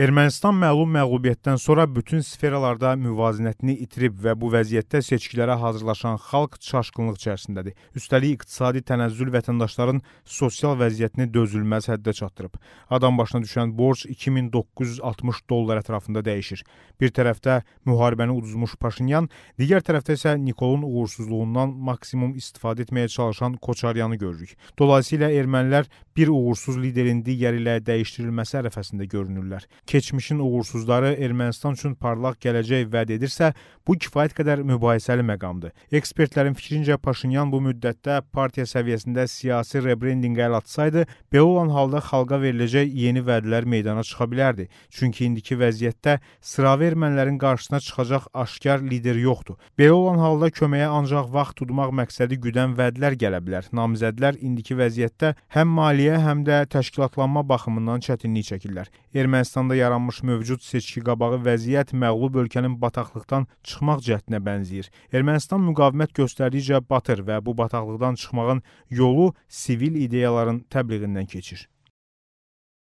Ermənistan məlum məğlubiyyətdən sonra bütün sferalarda müvazinətini itirib və bu vəziyyətdə seçkilərə hazırlaşan xalq çaşqınlıq içərisindədir. Üstəlik iqtisadi tənəzzül vətəndaşların sosial vəziyyətini dözülməz həddə çatdırıb. Adam başına düşən borc 2960 dollar ətrafında dəyişir. Bir tərəfdə müharibəni uduzmuş Paşinyan, digər tərəfdə isə Nikolun uğursuzluğundan maksimum istifadə etməyə çalışan Koçaryanı görürük. Dolayısıyla ermənilər bir uğursuz liderin digəri ilə dəyişdirilməsi ərəfəsində görünürlər keçmişin uğursuzları Ermənistan üçün parlaq gələcək vəd edirsə, bu kifayət qədər mübahisəli məqamdır. Ekspertlərin fikrincə Paşinyan bu müddətdə partiya səviyyəsində siyasi rebrendinqə əl atsaydı, belə olan halda xalqa veriləcək yeni vədlər meydana çıxa bilərdi. Çünki indiki vəziyyətdə sıravi ermənilərin qarşısına çıxacaq aşkar lider yoxdur. Belə olan halda köməyə ancaq vaxt tutmaq məqsədi güdən vədlər gələ bilər. Namizədlər indiki vəziyyətdə həm maliyyə, həm də təşkilatlanma baxımından çətinlik çəkirlər. Ermənistanda Ermənistanda yaranmış mövcud seçkiqabağı vəziyyət məğlub ölkənin bataqlıqdan çıxmaq cəhdinə bənzəyir. Ermənistan müqavimət göstərdikcə batır və bu bataqlıqdan çıxmağın yolu sivil ideyaların təbliğindən keçir.